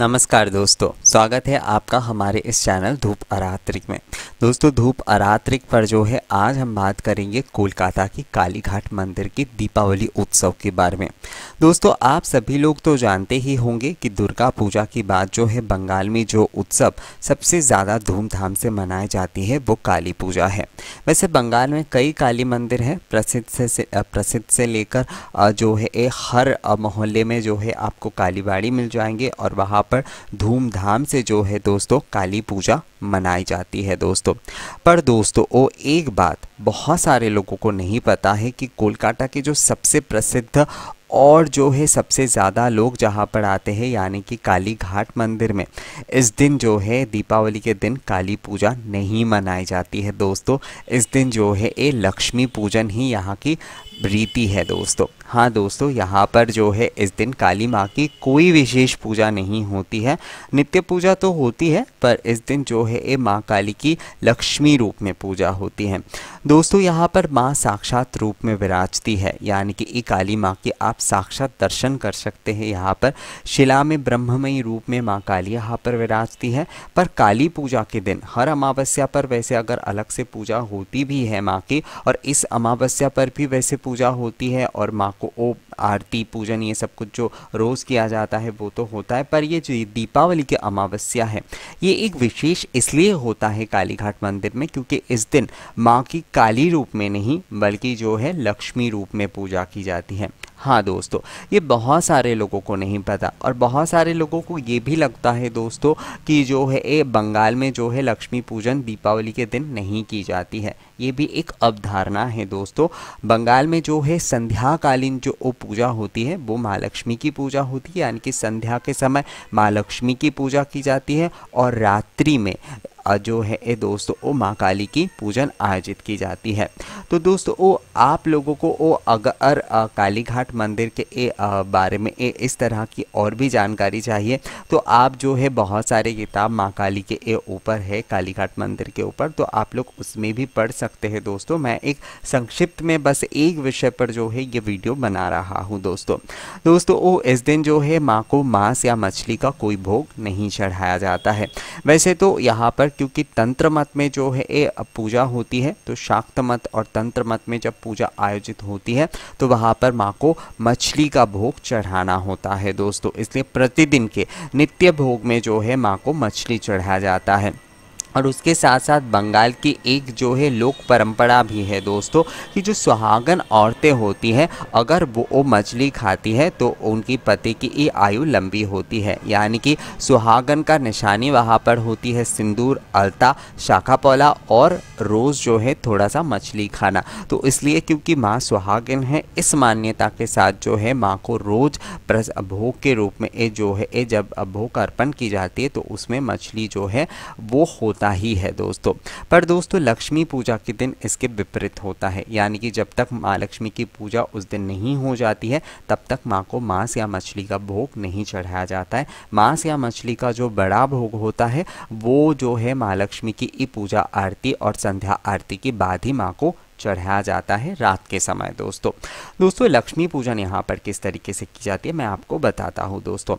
नमस्कार दोस्तों स्वागत है आपका हमारे इस चैनल धूप आरात्रिक में दोस्तों धूप आरात्रिक पर जो है आज हम बात करेंगे कोलकाता की कालीघाट मंदिर के दीपावली उत्सव के बारे में दोस्तों आप सभी लोग तो जानते ही होंगे कि दुर्गा पूजा की बात जो है बंगाल में जो उत्सव सबसे ज़्यादा धूमधाम से मनाई जाती है वो काली पूजा है वैसे बंगाल में कई काली मंदिर हैं प्रसिद्ध से, से प्रसिद्ध से लेकर जो है हर मोहल्ले में जो है आपको कालीबाड़ी मिल जाएंगे और वहाँ पर धूमधाम से जो है दोस्तों काली पूजा मनाई जाती है दोस्तों पर दोस्तों वो एक बात बहुत सारे लोगों को नहीं पता है कि कोलकाता के जो सबसे प्रसिद्ध और जो है सबसे ज़्यादा लोग जहाँ पर आते हैं यानी कि काली घाट मंदिर में इस दिन जो है दीपावली के दिन काली पूजा नहीं मनाई जाती है दोस्तों इस दिन जो है ये लक्ष्मी पूजन ही यहाँ की रीति है दोस्तों हाँ दोस्तों यहाँ पर जो है इस दिन काली माँ की कोई विशेष पूजा नहीं होती है नित्य पूजा तो होती है पर इस दिन जो है ये माँ काली की लक्ष्मी रूप में पूजा होती है दोस्तों यहाँ पर माँ साक्षात रूप में विराजती है यानी कि ये काली माँ की आप आप साक्षात दर्शन कर सकते हैं यहाँ पर शिला में ब्रह्ममयी रूप में माँ काली यहाँ पर विराजती है पर काली पूजा के दिन हर अमावस्या पर वैसे अगर अलग से पूजा होती भी है माँ की और इस अमावस्या पर भी वैसे पूजा होती है और माँ को ओ आरती पूजन ये सब कुछ जो रोज़ किया जाता है वो तो होता है पर ये जो दीपावली की अमावस्या है ये एक विशेष इसलिए होता है कालीघाट मंदिर में क्योंकि इस दिन माँ की काली रूप में नहीं बल्कि जो है लक्ष्मी रूप में पूजा की जाती है हाँ दोस्तों ये बहुत सारे लोगों को नहीं पता और बहुत सारे लोगों को ये भी लगता है दोस्तों कि जो है बंगाल में जो है लक्ष्मी पूजन दीपावली के दिन नहीं की जाती है ये भी एक अवधारणा है दोस्तों बंगाल में जो है संध्याकालीन जो पूजा होती है वो महालक्ष्मी की पूजा होती है यानी कि संध्या के समय माँ लक्ष्मी की पूजा की जाती है और रात्रि में जो है ये दोस्तों वो माँ काली की पूजन आयोजित की जाती है तो दोस्तों वो आप लोगों को वो अगर काली घाट मंदिर के ए, बारे में ए, इस तरह की और भी जानकारी चाहिए तो आप जो है बहुत सारे किताब माँ काली के ऊपर है काली घाट मंदिर के ऊपर तो आप लोग उसमें भी पढ़ सकते हैं दोस्तों मैं एक संक्षिप्त में बस एक विषय पर जो है ये वीडियो बना रहा हूँ दोस्तों दोस्तों वो इस दिन जो है माँ को मांस या मछली का कोई भोग नहीं चढ़ाया जाता है वैसे तो यहाँ पर क्योंकि तंत्र मत में जो है ये पूजा होती है तो शाक्त मत और तंत्र मत में जब पूजा आयोजित होती है तो वहाँ पर माँ को मछली का भोग चढ़ाना होता है दोस्तों इसलिए प्रतिदिन के नित्य भोग में जो है माँ को मछली चढ़ाया जाता है और उसके साथ साथ बंगाल की एक जो है लोक परंपरा भी है दोस्तों कि जो सुहागन औरतें होती हैं अगर वो वो मछली खाती है तो उनकी पति की ये आयु लंबी होती है यानी कि सुहागन का निशानी वहाँ पर होती है सिंदूर अलता शाखा पौला और रोज़ जो है थोड़ा सा मछली खाना तो इसलिए क्योंकि माँ सुहागन है इस मान्यता के साथ जो है माँ को रोज़ भोग के रूप में ये जो है ये जब भोग अर्पण की जाती है तो उसमें मछली जो है वो होता ही है दोस्तों पर दोस्तों लक्ष्मी पूजा के दिन इसके विपरीत होता है यानी कि जब तक माँ लक्ष्मी की पूजा उस दिन नहीं हो जाती है तब तक माँ को मांस या मछली का भोग नहीं चढ़ाया जाता है मांस या मछली का जो बड़ा भोग होता है वो जो है माँ लक्ष्मी की पूजा आरती और संध्या आरती के बाद ही माँ को चढ़ाया जाता है रात के समय दोस्तों दोस्तों लक्ष्मी पूजन यहाँ पर किस तरीके से की जाती है मैं आपको बताता हूँ दोस्तों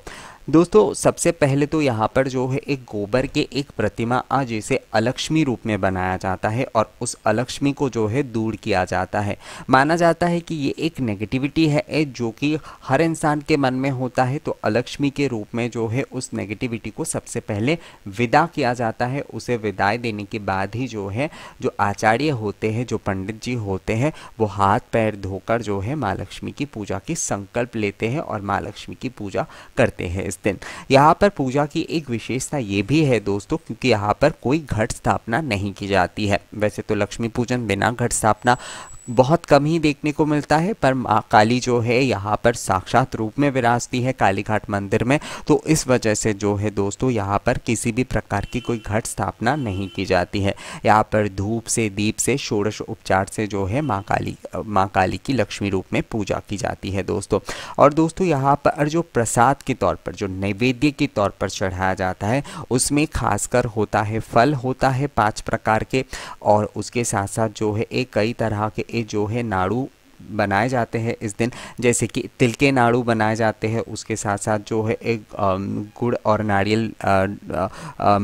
दोस्तों सबसे पहले तो यहाँ पर जो है एक गोबर के एक प्रतिमा आ जिसे अलक्ष्मी रूप में बनाया जाता है और उस अलक्ष्मी को जो है दूर किया जाता है माना जाता है कि ये एक नेगेटिविटी है जो कि हर इंसान के मन में होता है तो अलक्ष्मी के रूप में जो है उस नेगेटिविटी को सबसे पहले विदा किया जाता है उसे विदाई देने के बाद ही जो है जो आचार्य होते हैं जो पंडित पंडित जी होते हैं वो हाथ पैर धोकर जो है माँ लक्ष्मी की पूजा की संकल्प लेते हैं और माँ लक्ष्मी की पूजा करते हैं इस दिन यहाँ पर पूजा की एक विशेषता ये भी है दोस्तों क्योंकि यहाँ पर कोई घट स्थापना नहीं की जाती है वैसे तो लक्ष्मी पूजन बिना घट स्थापना बहुत कम ही देखने को मिलता है पर माँ काली जो है यहाँ पर साक्षात रूप में विराजती है कालीघाट मंदिर में तो इस वजह से जो है दोस्तों यहाँ पर किसी भी प्रकार की कोई घट स्थापना नहीं की जाती है यहाँ पर धूप से दीप से षोड़श उपचार से जो है माँ काली माँ काली की लक्ष्मी रूप में पूजा की जाती है दोस्तों और दोस्तों यहाँ पर जो प्रसाद के तौर पर जो नैवेद्य के तौर पर चढ़ाया जाता है उसमें खासकर होता है फल होता है पाँच प्रकार के और उसके साथ साथ जो है एक कई तरह के के जो है नाड़ू बनाए जाते हैं इस दिन जैसे कि तिल के नाड़ू बनाए जाते हैं उसके साथ साथ जो है एक गुड़ और नारियल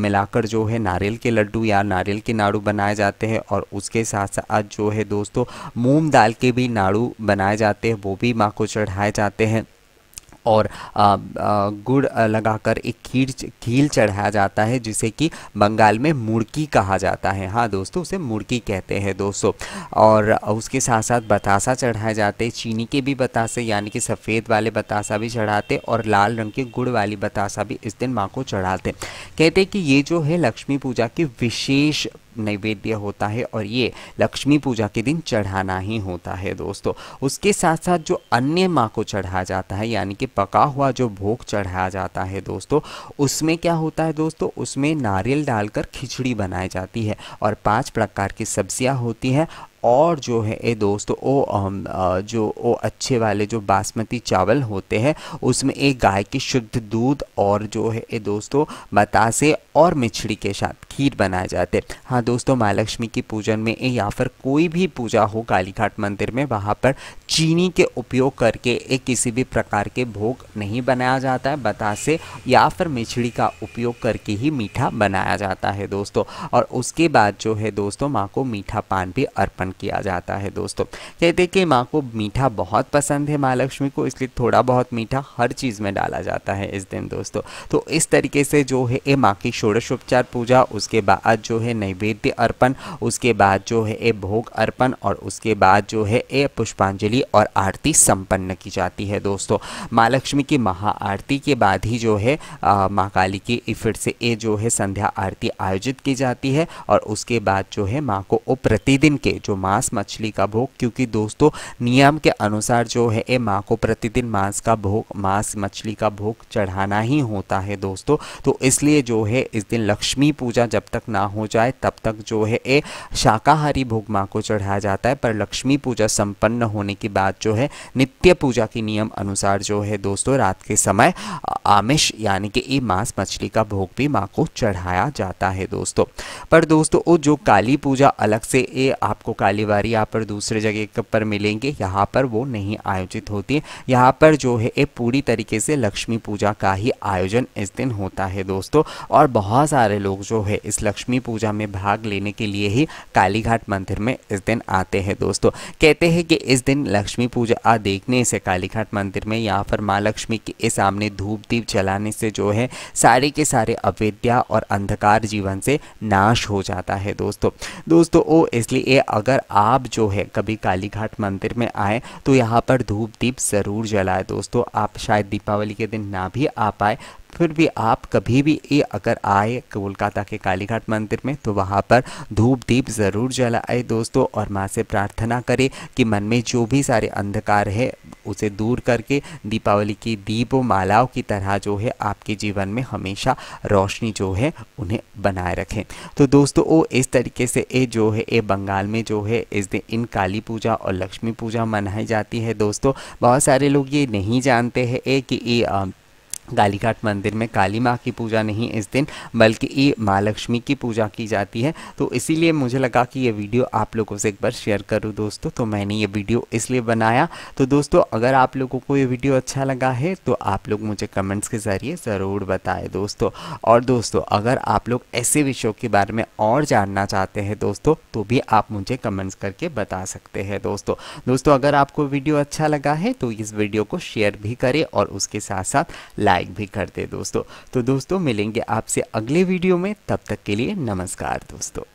मिलाकर जो है नारियल के लड्डू या नारियल के नाड़ू बनाए जाते हैं और उसके साथ साथ जो है दोस्तों मूंग दाल के भी नाड़ू बनाए जाते हैं वो भी माँ को चढ़ाए जाते हैं और गुड़ लगाकर एक खीर खील चढ़ाया जाता है जिसे कि बंगाल में मुड़की कहा जाता है हाँ दोस्तों उसे मुड़की कहते हैं दोस्तों और उसके साथ साथ बतासा चढ़ाए जाते हैं चीनी के भी बतासे यानी कि सफ़ेद वाले बतासा भी चढ़ाते और लाल रंग के गुड़ वाली बतासा भी इस दिन माँ को चढ़ाते कहते कि ये जो है लक्ष्मी पूजा की विशेष नैवेद्य होता है और ये लक्ष्मी पूजा के दिन चढ़ाना ही होता है दोस्तों उसके साथ साथ जो अन्य माँ को चढ़ाया जाता है यानी कि पका हुआ जो भोग चढ़ाया जाता है दोस्तों उसमें क्या होता है दोस्तों उसमें नारियल डालकर खिचड़ी बनाई जाती है और पाँच प्रकार की सब्जियाँ होती हैं और जो है ए दोस्तों ओ जो ओ अच्छे वाले जो बासमती चावल होते हैं उसमें एक गाय के शुद्ध दूध और जो है ये दोस्तों बतासे और मिछड़ी के साथ खीर बनाए जाते हैं हाँ दोस्तों महालक्ष्मी की पूजन में या फिर कोई भी पूजा हो कालीघाट मंदिर में वहाँ पर चीनी के उपयोग करके एक किसी भी प्रकार के भोग नहीं बनाया जाता है बतासे या फिर मिछड़ी का उपयोग करके ही मीठा बनाया जाता है दोस्तों और उसके बाद जो है दोस्तों माँ को मीठा पान भी अर्पण किया जाता है दोस्तों कहते हैं कि माँ को मीठा बहुत पसंद है माँ लक्ष्मी को इसलिए थोड़ा बहुत मीठा हर चीज़ में डाला जाता है इस दिन दोस्तों तो इस तरीके से जो है ये माँ की उपचार पूजा उसके बाद जो है नैवेद्य अर्पण उसके बाद जो है ये भोग अर्पण और उसके बाद जो है ये पुष्पांजलि अंजलि और आरती संपन्न की जाती है दोस्तों माँ लक्ष्मी की महाआरती के बाद ही जो है माँ काली की फिर से ये जो है संध्या आरती आयोजित की जाती है और उसके बाद जो है माँ को वो प्रतिदिन के जो मांस मछली का भोग क्योंकि दोस्तों नियम के अनुसार जो है ये माँ को प्रतिदिन मांस का भोग मांस मछली का भोग चढ़ाना ही होता है दोस्तों तो इसलिए जो है इस दिन लक्ष्मी पूजा जब तक ना हो जाए तब तक जो है ये शाकाहारी भोग माँ को चढ़ाया जाता है पर लक्ष्मी पूजा संपन्न होने के इसके बाद जो है नित्य पूजा के नियम अनुसार जो है दोस्तों रात के समय आमिष यानी कि ये मांस मछली का भोग भी माँ को चढ़ाया जाता है दोस्तों पर दोस्तों वो जो काली पूजा अलग से ये आपको काली बारी यहाँ पर दूसरे जगह पर मिलेंगे यहाँ पर वो नहीं आयोजित होती यहाँ पर जो है ये पूरी तरीके से लक्ष्मी पूजा का ही आयोजन इस दिन होता है दोस्तों और बहुत सारे लोग जो है इस लक्ष्मी पूजा में भाग लेने के लिए ही कालीघाट मंदिर में इस दिन आते हैं दोस्तों कहते हैं कि इस दिन लक्ष्मी पूजा आ देखने से कालीघाट मंदिर में यहाँ पर माँ लक्ष्मी के सामने धूप दीप जलाने से जो है सारे के सारे अविद्या और अंधकार जीवन से नाश हो जाता है दोस्तों दोस्तों ओ इसलिए अगर आप जो है कभी कालीघाट मंदिर में आए तो यहाँ पर धूप दीप ज़रूर जलाए दोस्तों आप शायद दीपावली के दिन ना भी आ पाए फिर भी आप कभी भी ये अगर आए कोलकाता के कालीघाट मंदिर में तो वहाँ पर धूप दीप ज़रूर जलाए दोस्तों और माँ से प्रार्थना करें कि मन में जो भी सारे अंधकार है उसे दूर करके दीपावली की दीप मालाओं की तरह जो है आपके जीवन में हमेशा रोशनी जो है उन्हें बनाए रखें तो दोस्तों वो इस तरीके से ये जो है ये बंगाल में जो है इस दिन इन काली पूजा और लक्ष्मी पूजा मनाई जाती है दोस्तों बहुत सारे लोग ये नहीं जानते हैं कि ये कालीघाट मंदिर में काली माँ की पूजा नहीं इस दिन बल्कि माँ लक्ष्मी की पूजा की जाती है तो इसीलिए मुझे लगा कि ये वीडियो आप लोगों से एक बार शेयर करूँ दोस्तों तो मैंने ये वीडियो इसलिए बनाया तो दोस्तों अगर आप लोगों को ये वीडियो अच्छा लगा है तो आप लोग मुझे कमेंट्स के ज़रिए ज़रूर बताएं दोस्तों और दोस्तों अगर आप लोग ऐसे विषयों के बारे में और जानना चाहते हैं दोस्तों तो भी आप मुझे कमेंट्स करके बता सकते हैं दोस्तों दोस्तों अगर आपको वीडियो अच्छा लगा है तो इस वीडियो को शेयर भी करें और उसके साथ साथ लाइक लाइक भी कर दे दोस्तों तो दोस्तों मिलेंगे आपसे अगले वीडियो में तब तक के लिए नमस्कार दोस्तों